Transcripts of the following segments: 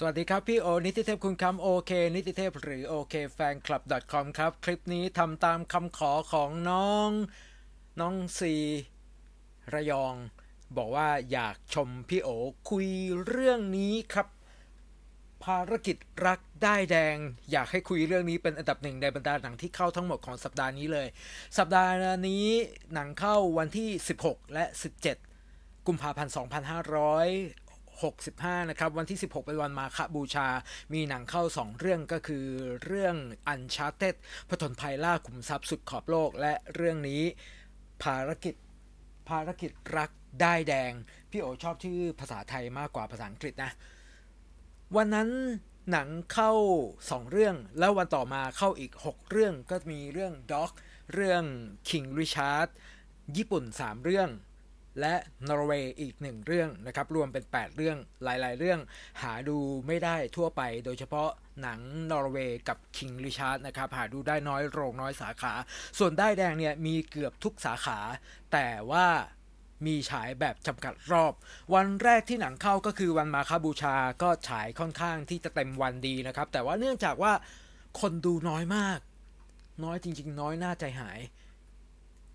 สวัสดีครับพี่โอ นิติเทพคุณคำโอเค นิติเทพหรือโอเคแฟนคลับ com ครับ คลิปนี้ทำตามคำขอของน้อง น้องซีระยอง บอกว่าอยากชมพี่โอคุยเรื่องนี้ครับ ภารกิจรักได้แดง อยากให้คุยเรื่องนี้เป็นอันดับหนึ่งในบรรดาหนังที่เข้าทั้งหมดของสัปดาห์นี้เลย สัปดาห์นี้หนังเข้าวันที่ 16 และ 17 กุมภาพันธ์2500 6 5นะครับวันที่ 16เป็นวันมาคบูชา มีหนังเข้า 2 เรื่องก็คือเรื่อง Uncharted ผทนภัยล่าขุมทรัพย์สุดขอบโลกและเรื่องนี้ภารกิจภารกิจรักได้แดงพี่โอชอบชื่อภาษาไทยมากกว่าภาษาอังกฤษนะ วันนั้นหนังเข้า 2 เรื่อง แล้ววันต่อมาเข้าอีก 6 เรื่องก็มีเรื่องด็อกเรื่อง King Richard ญี่ปุ่น 3 เรื่องและนอร์เวย์อีก1เรื่องนะครับ รวมเป็น 8 เรื่องหลายๆ เรื่อง หาดูไม่ได้ทั่วไป โดยเฉพาะหนังนอร์เวย์กับคิงริชาร์ดนะครับ หาดูได้น้อยโรงน้อยสาขา ส่วนได้แดงเนี่ย มีเกือบทุกสาขา แต่ว่ามีฉายแบบจำกัดรอบ วันแรกที่หนังเข้าก็คือวันมาคาบูชาก็ฉายค่อนข้างที่จะเต็มวันดีนะครับ แต่ว่าเนื่องจากว่าคนดูน้อยมาก น้อยจริง ๆ น้อยน่าใจหาย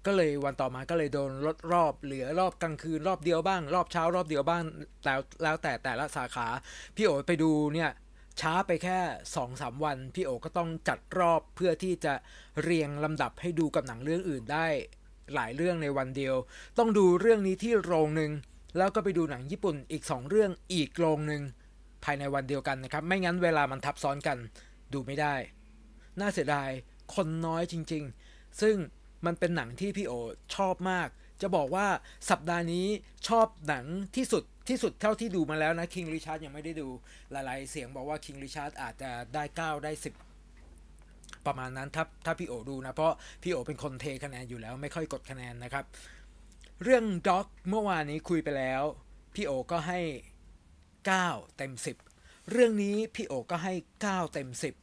ก็เลยวันต่อมาก็เลยโดนลดรอบเหลือรอบกลางคืน รอบเดียวบ้างรอบเช้ารอบเดียวบ้างแล้วแล้วแต่แต่ละสาขาพี่โอ๋ไปดูเนี่ยช้าไปแค่สองสามวัน พี่โอ๋ก็ต้องจัดรอบเพื่อที่จะเรียงลำดับให้ดูกับหนังเรื่องอื่นได้ หลายเรื่องในวันเดียว ต้องดูเรื่องนี้ที่โรงหนึ่ง แล้วก็ไปดูหนังญี่ปุ่นอีกสองเรื่องอีกโรงหนึ่งภายในวันเดียวกันนะครับไม่งั้นเวลามันทับซ้อนกัน ดูไม่ได้น่าเสียดายคนน้อยจริงๆ ซึ่งมันเป็นหนังที่พี่โอชอบมาก จะบอกว่าสัปดาห์นี้ชอบหนังที่สุดที่สุดเท่าที่ดูมาแล้วนะคิงริชาร์ดยังไม่ได้ดู หลาย ๆ เสียงบอกว่าคิงริชาร์ดอาจจะได้ 9 ได้ 10 ประมาณนั้นถ้าถ้าพี่โอดูนะเพราะพี่โอเป็นคนเทคะแนนอยู่แล้วไม่ค่อยกดคะแนนนะครับเรื่องด็อกเมื่อวานนี้คุยไปแล้วพี่โอก็ให้ 9 เต็ม 10 เรื่องนี้พี่โอก็ให้ 9 เต็ม 10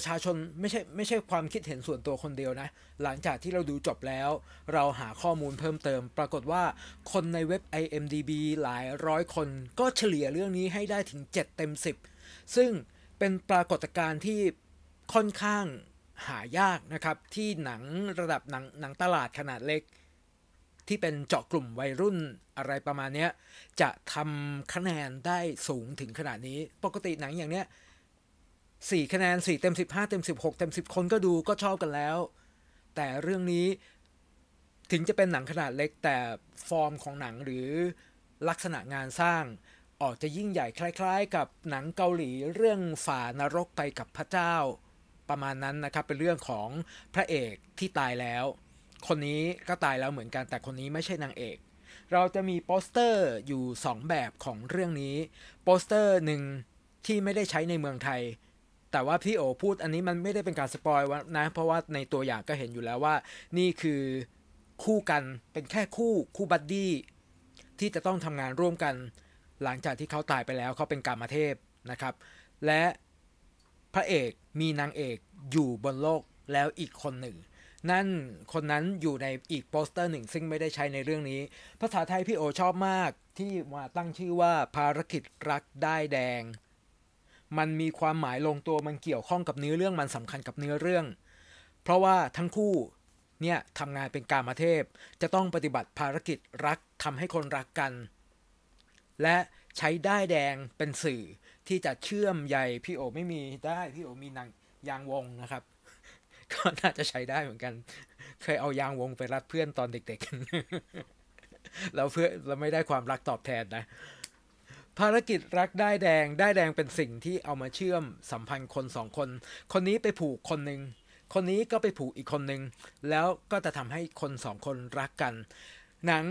ประชาชนไม่ใช่ไม่ใช่ความคิดเห็นส่วนตัวคนเดียวนะ หลังจากที่เราดูจบแล้ว เราหาข้อมูลเพิ่มเติมปรากฏว่าคนในเว็บ IMDB หลายร้อยคน ก็เฉลี่ยเรื่องนี้ให้ได้ถึง 7 เต็ม 10 ซึ่งเป็นปรากฏการณ์ที่ค่อนข้างหายากนะครับ ที่หนังระดับหนังหนังตลาดขนาดเล็ก ที่เป็นเจาะกลุ่มวัยรุ่นอะไรประมาณนี้จะทำคะแนนได้สูงถึงขนาดนี้ปกติหนังอย่างเนี้ยสี่คะแนนสี่เต็มสิบห้าเต็มสิบหกเต็มสิบคนก็ดูก็ชอบกันแล้ว แต่เรื่องนี้ ถึงจะเป็นหนังขนาดเล็กแต่ฟอร์มของหนังหรือลักษณะงานสร้าง ออกจะยิ่งใหญ่คล้ายๆกับหนังเกาหลีเรื่องฝ่านรกไปกับพระเจ้า ประมาณนั้นนะครับเป็นเรื่องของพระเอกที่ตายแล้ว คนนี้ก็ตายแล้วเหมือนกัน แต่คนนี้ไม่ใช่นางเอก เราจะมีโปสเตอร์อยู่ 2 แบบของเรื่องนี้ โปสเตอร์หนึ่งที่ไม่ได้ใช้ในเมืองไทยแต่ว่า พี่โอพูดอันนี้มันไม่ได้เป็นการสปอยนะเพราะว่าในตัวอย่างก็เห็นอยู่แล้วว่านี่คือคู่กันเป็นแค่คู่คู่บัดดี้ที่จะต้องทำงานร่วมกัน หลังจากที่เขาตายไปแล้วเขาเป็นกามเทพนะครับ และพระเอกมีนางเอกอยู่บนโลกแล้วอีกคนหนึ่ง นั่นคนนั้นอยู่ในอีกโปสเตอร์หนึ่งซึ่งไม่ได้ใช้ในเรื่องนี้ ภาษาไทยพี่โอชอบมากที่มาตั้งชื่อว่าภารกิจรักได้แดงมันมีความหมายลงตัวมันเกี่ยวข้องกับเนื้อเรื่องมันสำคัญกับเนื้อเรื่อง เพราะว่าทั้งคู่เนี่ยทำงานเป็นกามาเทพ จะต้องปฏิบัติภารกิจรักทำให้คนรักกัน และใช้ได้แดงเป็นสื่อที่จะเชื่อมใยพี่โอไม่มีได้ พี่โอมีนางยางวงนะครับก็น่าจะใช้ได้เหมือนกัน เคยเอายางวงไปรัดเพื่อนตอนเด็กๆแล้วเพื่อเราไม่ได้ความรักตอบแทนนะภารกิจรักได้แดงได้แดงเป็นสิ่งที่เอามาเชื่อมสัมพันธ์คนสองคน คนนี้ไปผูกคนหนึ่ง คนนี้ก็ไปผูกอีกคนหนึ่งแล้วก็จะทำให้คนสองคนรักกัน หนัง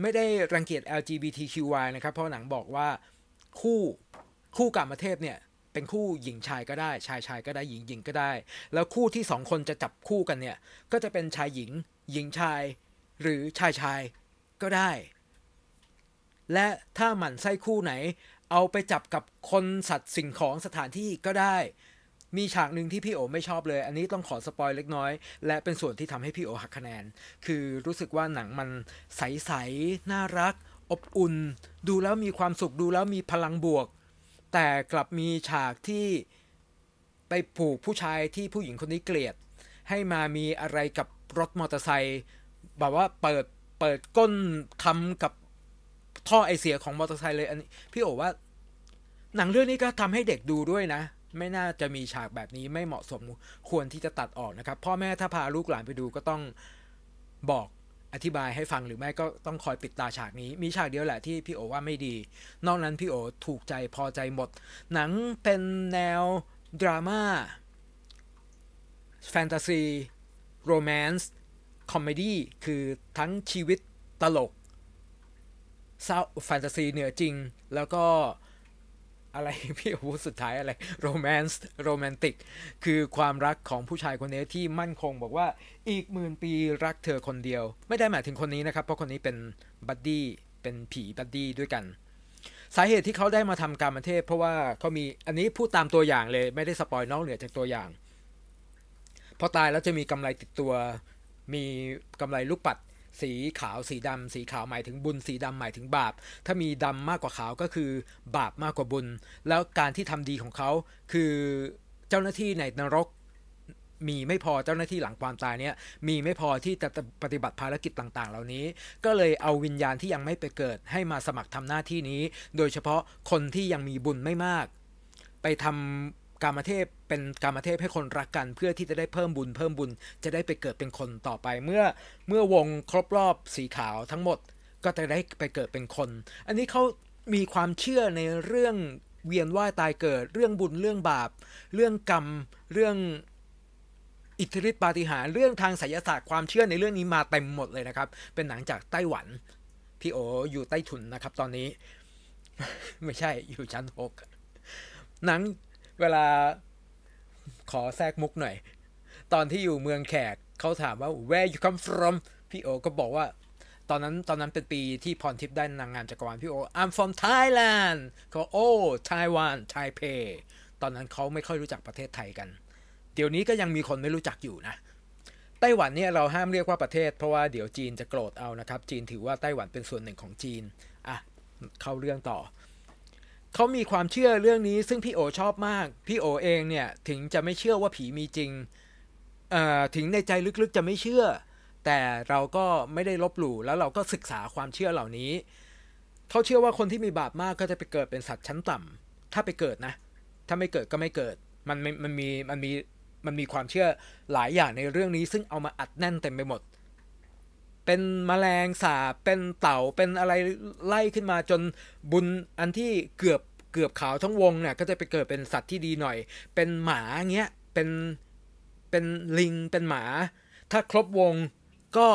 ไม่ได้รังเกียจ l g b t q y นะครับ เพราะหนังบอกว่าคู่คู่กามเทพเนี่ยเป็นคู่หญิงชายก็ได้ชายชายก็ได้หญิงหญิงก็ได้ แล้วคู่ที่สองคนจะจับคู่กันเนี่ยก็จะเป็นชายหญิงหญิงชาย หรือชายชายก็ได้และถ้าหมั่นไส้คู่ไหน เอาไปจับกับคนสัตว์สิ่งของสถานที่ก็ได้ มีฉากหนึ่งที่พี่โอไม่ชอบเลย อันนี้ต้องขอสปอยเล็กน้อย และเป็นส่วนที่ทำให้พี่โอหักคะแนน คือรู้สึกว่าหนังมันใสๆน่ารัก อบอุ่น ดูแล้วมีความสุขดูแล้วมีพลังบวก แต่กลับมีฉากที่ไปผูกผู้ชายที่ผู้หญิงคนนี้เกลียด ให้มามีอะไรกับรถมอเตอร์ไซค์แบบว่าเปิดเปิดก้นทำกับท่อไอเสียของมอเตอร์ไซค์เลยอันนี้พี่โอว่า หนังเรื่องนี้ก็ทำให้เด็กดูด้วยนะ ไม่น่าจะมีฉากแบบนี้ไม่เหมาะสมควรที่จะตัดออกนะครับ พ่อแม่ถ้าพาลูกหลานไปดูก็ต้องบอกอธิบายให้ฟังหรือไม่ก็ต้องคอยปิดตาฉากนี้มีฉากเดียวแหละที่ พี่โอว่าไม่ดี นอกนั้น พี่โอ ถูกใจพอใจหมด หนังเป็นแนวดราม่าแฟนตาซีโรแมนส์คอมเมดี้คือทั้งชีวิตตลกเศร้าแฟนตาซีเหนือจริง แล้วก็อะไรพี่โอ้สุดท้ายอะไรโรแมนต์โรแมนติกคือความรักของผู้ชายคนนี้ที่มั่นคงบอกว่าอีกหมื่นปีรักเธอคนเดียว ไม่ได้หมายถึงคนนี้นะครับ เพราะคนนี้เป็นบัดดี้เป็นผีบัดดี้ด้วยกัน สาเหตุที่เขาได้มาทำการมเทศเพราะว่าเขามีอันนี้พูดตามตัวอย่างเลยไม่ได้สปอยนอกเหนือจากตัวอย่างพอตายแล้วจะมีกำไรติดตัวมีกำไรลูกปัดสีขาวสีดำสีขาวหมายถึงบุญ สีดำหมายถึงบาป ถ้ามีดำมากกว่าขาวก็คือบาปมากกว่าบุญ แล้วการที่ทำดีของเขาคือเจ้าหน้าที่ในนรกมีไม่พอเจ้าหน้าที่หลังความตายเนี่ยมีไม่พอที่จะปฏิบัติภารกิจต่าง ๆ เหล่านี้ ก็เลยเอาวิญญาณที่ยังไม่ไปเกิดให้มาสมัครทำหน้าที่นี้ โดยเฉพาะคนที่ยังมีบุญไม่มากไปทำการมาเทพ เป็นการมาเทพให้คนรักกันเพื่อที่จะได้เพิ่มบุญเพิ่มบุญ จะได้ไปเกิดเป็นคนต่อไปเมื่อเมื่อวงครบรอบสีขาวทั้งหมด ก็จะได้ไปเกิดเป็นคน อันนี้เขามีความเชื่อในเรื่องเวียนว่ายตายเกิดเรื่องบุญเรื่องบาป เรื่องกรรมเรื่องอิทธิฤทธิปาฏิหาริย์เรื่องทางไสยศาสตร์ความเชื่อในเรื่องนี้มาเต็มหมดเลยนะครับ เป็นหนังจากไต้หวันพี่โอ อยู่ใต้ถุนนะครับ ตอนนี้ไม่ใช่อยู่ชั้นหกหนังเวลาขอแทรกมุกหน่อย ตอนที่อยู่เมืองแขกเขาถามว่า where you come from พี่โอก็บอกว่า ตอนนั้นตอนนั้นเป็นปีที่พรทิพย์ได้นางงามจักรวาลพี่โอ I'm from Thailand เขาโอ้ไต้หวัน ไทเปตอนนั้นเขาไม่ค่อยรู้จักประเทศไทยกัน เดี๋ยวนี้ก็ยังมีคนไม่รู้จักอยู่นะ ไต้หวันเนี่ยเราห้ามเรียกว่าประเทศเพราะว่าเดี๋ยวจีนจะโกรธเอานะครับจีนถือว่าไต้หวันเป็นส่วนหนึ่งของจีนอ่ะเข้าเรื่องต่อเขามีความเชื่อเรื่องนี้ซึ่งพี่โอชอบมาก พี่โอเองเนี่ย ถึงจะไม่เชื่อว่าผีมีจริงถึงในใจลึกๆจะไม่เชื่อ แต่เราก็ไม่ได้ลบหลู่แล้วเราก็ศึกษาความเชื่อเหล่านี้เขาเชื่อว่าคนที่มีบาปมากก็จะไปเกิดเป็นสัตว์ชั้นต่ำถ้าไปเกิดนะ ถ้าไม่เกิดก็ไม่เกิด มันมันมีมันมีมันมีความเชื่อหลายอย่างในเรื่องนี้ ซึ่งเอามาอัดแน่นเต็มไปหมดเป็นมแมลงสาบ เป็นเต่าเป็นอะไรไล่ขึ้นมาจนบุญอันที่เกือบเกือบขาวทั้งวงเนี่ยก็จะไปเกิดเป็นสัตว์ที่ดีหน่อย เป็นหมาเงี้ยเป็นเป็นลิงเป็นหมาถ้าครบวงก็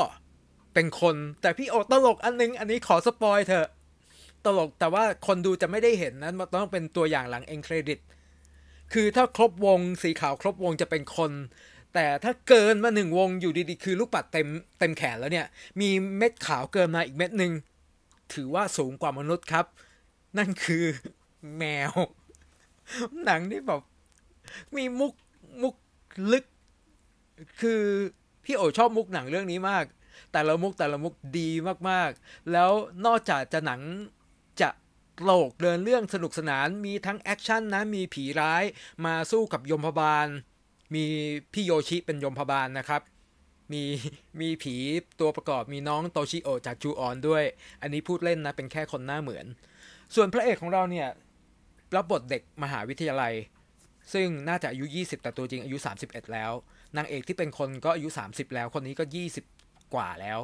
เป็นคน แต่พี่โอตลกอันนึงอันนี้ขอสปอยเถอะ ตลกแต่ว่าคนดูจะไม่ได้เห็นนะม้นต้องเป็นตัวอย่างหลังเอ็นเครดิต คือถ้าครบวง สีขาวครบวงจะเป็นคนแต่ถ้าเกินมาหนึ่งวงอยู่ดีๆคือลูกปัดเต็มเต็มแขนแล้วเนี่ยมีเม็ดขาวเกินมาอีกเม็ดหนึ่งถือว่าสูงกว่า มนุษย์ครับ นั่นคือแมว หนังนี่แบบมีมุกมุกลึก คือพี่โอชอบมุกหนังเรื่องนี้มาก แต่ละมุกแต่ละมุกดีมากๆ แล้วนอกจากจะหนังจะโลกเดินเรื่องสนุกสนานมีทั้งแอคชั่นนะมีผีร้ายมาสู้กับยมพบาลมี พี่โยชิ เป็นยมพบาลนะครับ มี มี ผี ตัวประกอบ มีน้องโตชิโอ จากจูออนด้วย อันนี้พูดเล่นนะ เป็นแค่คนหน้าเหมือน ส่วนพระเอกของเราเนี่ย รับบทเด็กมหาวิทยาลัย ซึ่งน่าจะอายุ 20 แต่ตัวจริงอายุ 31 แล้ว นางเอกที่เป็นคนก็อายุ 30 แล้ว คนนี้ก็ 20 กว่าแล้ว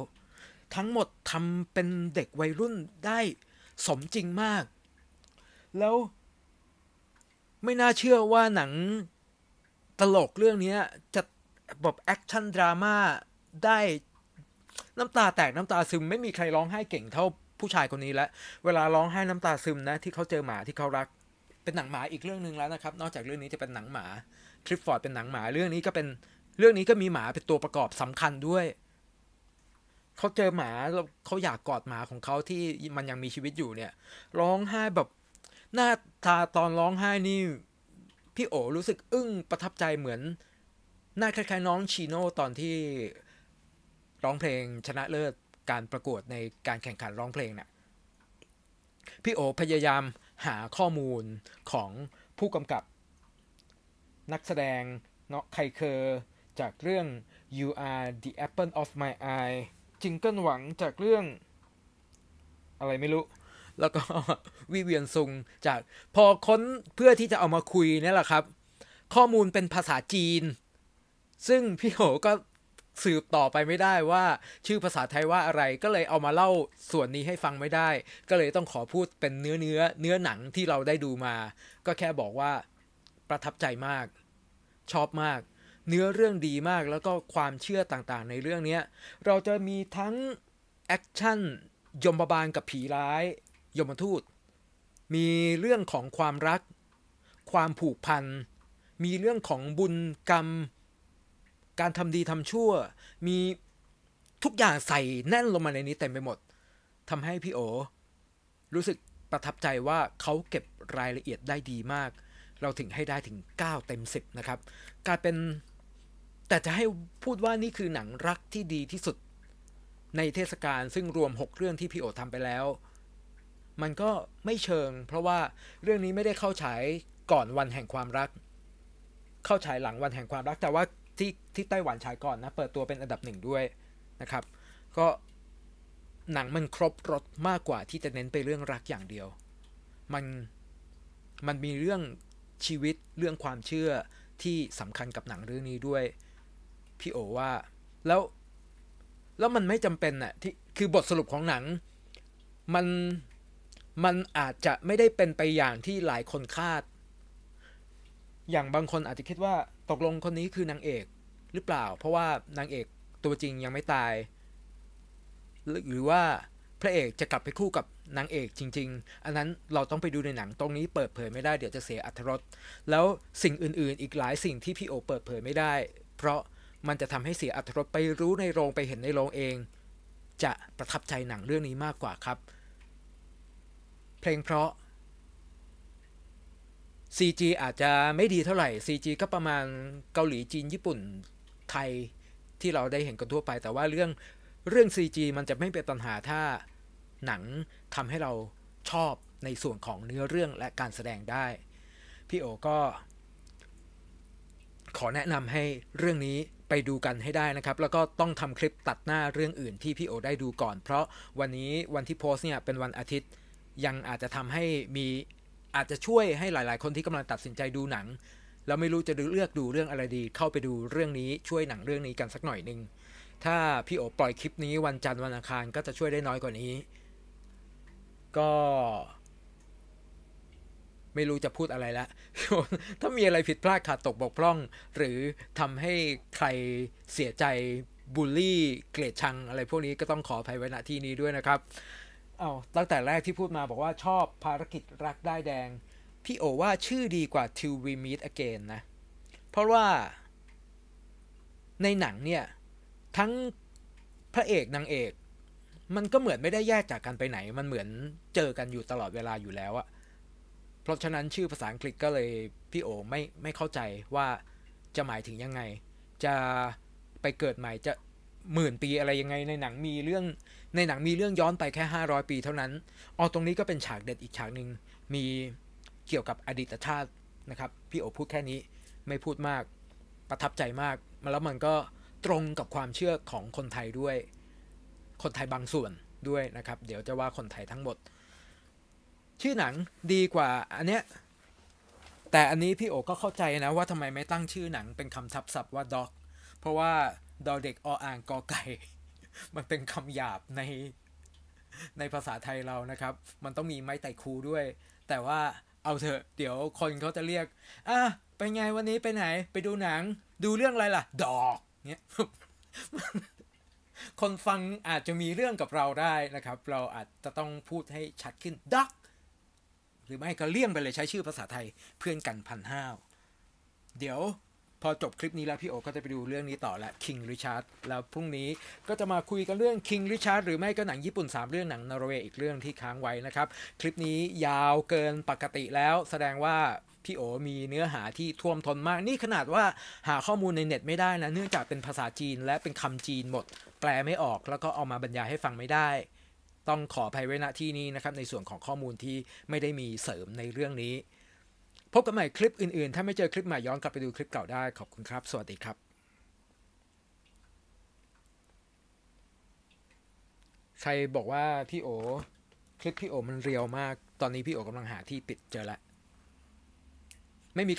ทั้งหมดทำเป็นเด็กวัยรุ่นได้สมจริงมาก แล้ว ไม่น่าเชื่อว่าหนังตลกเรื่องนี้จะแบบแอคชั่น ดราม่าได้น้ำตาแตกน้ำตาซึม ไม่มีใครร้องไห้เก่งเท่าผู้ชายคนนี้แล้วเวลาร้องไห้น้ำตาซึมนะที่เขาเจอหมาที่เขารัก เป็นหนังหมาอีกเรื่องหนึ่งแล้วนะครับ นอกจากเรื่องนี้จะเป็นหนังหมาคลิปฟอร์ดเป็นหนังหมาเรื่องนี้ก็เป็นเรื่องนี้ก็มีหมาเป็นตัวประกอบสำคัญด้วย เขาเจอหมาแล้วเขาอยากกอดหมาของเขาที่มันยังมีชีวิตอยู่เนี่ย ร้องไห้แบบหน้าตาตอนร้องไห้นี่พี่โอรู้สึกอึ้งประทับใจเหมือนหน้าคล้ายๆน้องชีโน่ตอนที่ร้องเพลงชนะเลิศการประกวดในการแข่งขันร้องเพลงเนะ่ยพี่โอพยายามหาข้อมูลของผู้กำกับนักแสดงเนาะไคเคอร์จากเรื่อง you are the apple of my eye จิงเกิลหวังจากเรื่องอะไรไม่รู้แล้วก็วิเวียนซุงจากพอค้นเพื่อที่จะเอามาคุยนี่แหละครับ ข้อมูลเป็นภาษาจีน ซึ่งพี่โหก็สืบต่อไปไม่ได้ว่า ชื่อภาษาไทยว่าอะไรก็เลยเอามาเล่าส่วนนี้ให้ฟังไม่ได้ ก็เลยต้องขอพูดเป็นเนื้อเนื้อเนื้อหนังที่เราได้ดูมา ก็แค่บอกว่าประทับใจมาก ชอบมาก เนื้อเรื่องดีมากแล้วก็ความเชื่อต่างๆในเรื่องนี้เราจะมีทั้งแอคชั่นยมบาบาลกับผีร้ายยมทูต มีเรื่องของความรัก ความผูกพัน มีเรื่องของบุญกรรม การทำดีทำชั่ว มีทุกอย่างใส่แน่นลงมาในนี้เต็มไปหมด ทำให้พี่โอ รู้สึกประทับใจว่าเขาเก็บรายละเอียดได้ดีมาก เราถึงให้ได้ถึง 9 เต็ม 10 นะครับกลายเป็นแต่จะให้พูดว่านี่คือหนังรักที่ดีที่สุดในเทศกาลซึ่งรวม 6เรื่องที่พี่โอทำไปแล้วมันก็ไม่เชิง เพราะว่าเรื่องนี้ไม่ได้เข้าฉายก่อนวันแห่งความรัก เข้าฉายหลังวันแห่งความรักแต่ว่าที่ที่ไต้หวันฉายก่อนนะเปิดตัวเป็นอันดับหนึ่งด้วยนะครับ ก็หนังมันครบรถมากกว่าที่จะเน้นไปเรื่องรักอย่างเดียว มันมันมีเรื่องชีวิตเรื่องความเชื่อที่สำคัญกับหนังเรื่องนี้ด้วยพี่โอว่าแล้วแล้วมันไม่จำเป็นอะที่คือบทสรุปของหนังมันมันอาจจะไม่ได้เป็นไปอย่างที่หลายคนคาด อย่างบางคนอาจจะคิดว่าตกลงคนนี้คือนางเอกหรือเปล่า เพราะว่านางเอกตัวจริงยังไม่ตาย หรือว่าพระเอกจะกลับไปคู่กับนางเอกจริง ๆ อันนั้นเราต้องไปดูในหนังตรงนี้เปิดเผยไม่ได้เดี๋ยวจะเสียอัตรสแล้วสิ่งอื่น ๆ อีกหลายสิ่งที่พี่โอ เปิดเผยไม่ได้ เพราะมันจะทำให้เสียอัตรสไปรู้ในโรงไปเห็นในโรงเอง จะประทับใจหนังเรื่องนี้มากกว่าครับเพลงเพราะ CG อาจจะไม่ดีเท่าไหร่ CG ก็ประมาณเกาหลี จีน ญี่ปุ่นไทย ที่เราได้เห็นกันทั่วไป แต่ว่าเรื่องเรื่อง CG มันจะไม่เป็นปัญหาถ้าหนังทำให้เราชอบในส่วนของเนื้อเรื่องและการแสดงได้ พี่โอก็ ขอแนะนำให้เรื่องนี้ไปดูกันให้ได้นะครับ แล้วก็ต้องทำคลิปตัดหน้าเรื่องอื่นที่พี่โอได้ดูก่อน เพราะวันนี้วันที่โพสเนี่ยเป็นวันอาทิตย์ยังอาจจะทำให้มีอาจจะช่วยให้หลาย ๆ คนที่กำลังตัดสินใจดูหนังแล้วไม่รู้จะเลือกดูเรื่องอะไรดี เข้าไปดูเรื่องนี้ช่วยหนังเรื่องนี้กันสักหน่อยหนึ่งถ้าพี่โอปล่อยคลิปนี้วันจันทร์วันอังคารก็จะช่วยได้น้อยกว่านี้ ก็ ไม่รู้จะพูดอะไรละ ถ้ามีอะไรผิดพลาดขาดตกบกพร่อง หรือทำให้ใครเสียใจบูลลี่เกลียดชังอะไรพวกนี้ก็ต้องขออภัยไว้ณที่นี้ด้วยนะครับเอาตั้งแต่แรกที่พูดมาบอกว่าชอบภารกิจรักได้แดง พี่โอว่าชื่อดีกว่า Till We Meet Again นะ เพราะว่า ในหนังเนี่ย ทั้งพระเอกนางเอก มันก็เหมือนไม่ได้แยกจากกันไปไหน มันเหมือนเจอกันอยู่ตลอดเวลาอยู่แล้วอะเพราะฉะนั้นชื่อภาษาอังกฤษก็เลย พี่โอไม่ไม่เข้าใจว่าจะหมายถึงยังไง จะไปเกิดใหม่จะหมื่นปีอะไรยังไงในหนังมีเรื่องในหนังมีเรื่องย้อนไปแค่ 500 ปี เท่านั้นอ๋อตรงนี้ก็เป็นฉากเด็ดอีกฉากหนึ่งมีเกี่ยวกับอดีตชาตินะครับ พี่โอ พูดแค่นี้ไม่พูดมากประทับใจมากมาแล้วมันก็ตรงกับความเชื่อของคนไทยด้วย คนไทยบางส่วนด้วยนะครับ เดี๋ยวจะว่าคนไทยทั้งหมด ชื่อหนังดีกว่า อันเนี้ยแต่อันนี้พี่โอก็เข้าใจนะว่าทำไมไม่ตั้งชื่อหนังเป็นคำทับศัพท์ว่าด็อก เพราะว่าดอเด็กออ่างกอไก่ มันเป็นคำหยาบในในภาษาไทยเรานะครับ มันต้องมีไม้ไต่คูด้วย แต่ว่าเอาเถอะ เดี๋ยวคนเขาจะเรียกอ่ะไปไงวันนี้ไปไหน ไปดูหนัง ดูเรื่องอะไรล่ะ ดอกเนี้ย คนฟังอาจจะมีเรื่องกับเราได้นะครับ เราอาจจะต้องพูดให้ชัดขึ้นดอกหรือไม่ก็เลี่ยงไปเลยใช้ชื่อภาษาไทย เพื่อนกันพันห้าวเดี๋ยวพอจบคลิปนี้แล้วพี่โอก็จะไปดูเรื่องนี้ต่อและคิงริชาร์ดแล้วพรุ่งนี้ก็จะมาคุยกันเรื่องคิงริชาร์ดหรือไม่ก็หนังญี่ปุ่น 3 เรื่องหนังนอร์เวย์อีกเรื่องที่ค้างไว้นะครับ คลิปนี้ยาวเกินปกติแล้ว แสดงว่า พี่โอมีเนื้อหาที่ท่วมท้นมากนี่ขนาดว่าหาข้อมูลในเน็ตไม่ได้นะ เนื่องจากเป็นภาษาจีนและเป็นคำจีนหมดแปลไม่ออก แล้วก็เอามาบรรยายให้ฟังไม่ได้ ต้องขออภัยไว้ณที่นี้นะครับในส่วนของข้อมูลที่ไม่ได้มีเสริมในเรื่องนี้พบกันใหม่คลิปอื่นๆ ถ้าไม่เจอคลิปใหม่ย้อนกลับไปดูคลิปเก่าได้ขอบคุณครับ สวัสดีครับ ใครบอกว่าพี่โอ คลิปพี่โอมันเรียวมาก ตอนนี้พี่โอกำลังหาที่ปิดเจอละไม่มี